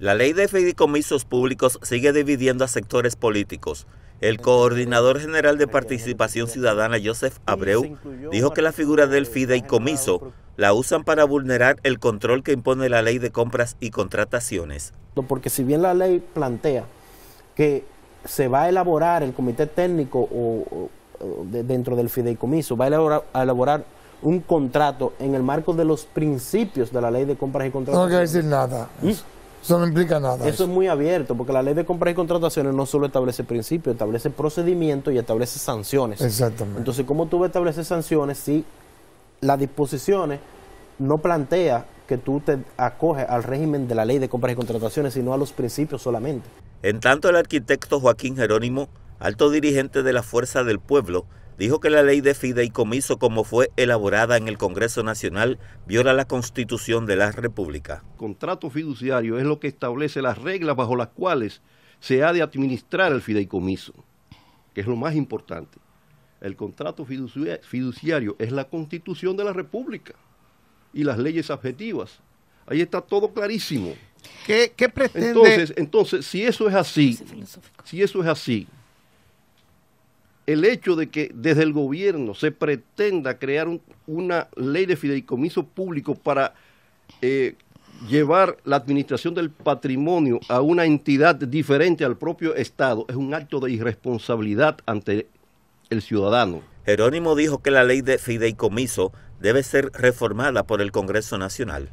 La ley de fideicomisos públicos sigue dividiendo a sectores políticos. El coordinador general de participación ciudadana, Joseph Abreu, dijo que la figura del fideicomiso la usan para vulnerar el control que impone la ley de compras y contrataciones. Porque si bien la ley plantea que se va a elaborar el comité técnico o, dentro del fideicomiso, va a elaborar, un contrato en el marco de los principios de la ley de compras y contrataciones. No quiere decir nada. ¿Mm? Eso no implica nada. Eso, es muy abierto, porque la ley de compras y contrataciones no solo establece principios, establece procedimientos y establece sanciones. Exactamente. Entonces, ¿cómo tú estableces sanciones si las disposiciones no plantea que tú te acoges al régimen de la ley de compras y contrataciones, sino a los principios solamente? En tanto, el arquitecto Joaquín Jerónimo alto dirigente de la Fuerza del Pueblo, dijo que la ley de fideicomiso como fue elaborada en el Congreso Nacional viola la Constitución de la República. El contrato fiduciario es lo que establece las reglas bajo las cuales se ha de administrar el fideicomiso, que es lo más importante. El contrato fiduciario es la Constitución de la República y las leyes adjetivas. Ahí está todo clarísimo. ¿Qué, qué pretende? Entonces, entonces, si eso es así, si eso es así, el hecho de que desde el gobierno se pretenda crear una ley de fideicomiso público para eh, llevar la administración del patrimonio a una entidad diferente al propio Estado es un acto de irresponsabilidad ante el ciudadano. Jerónimo dijo que la ley de fideicomiso debe ser reformada por el Congreso Nacional.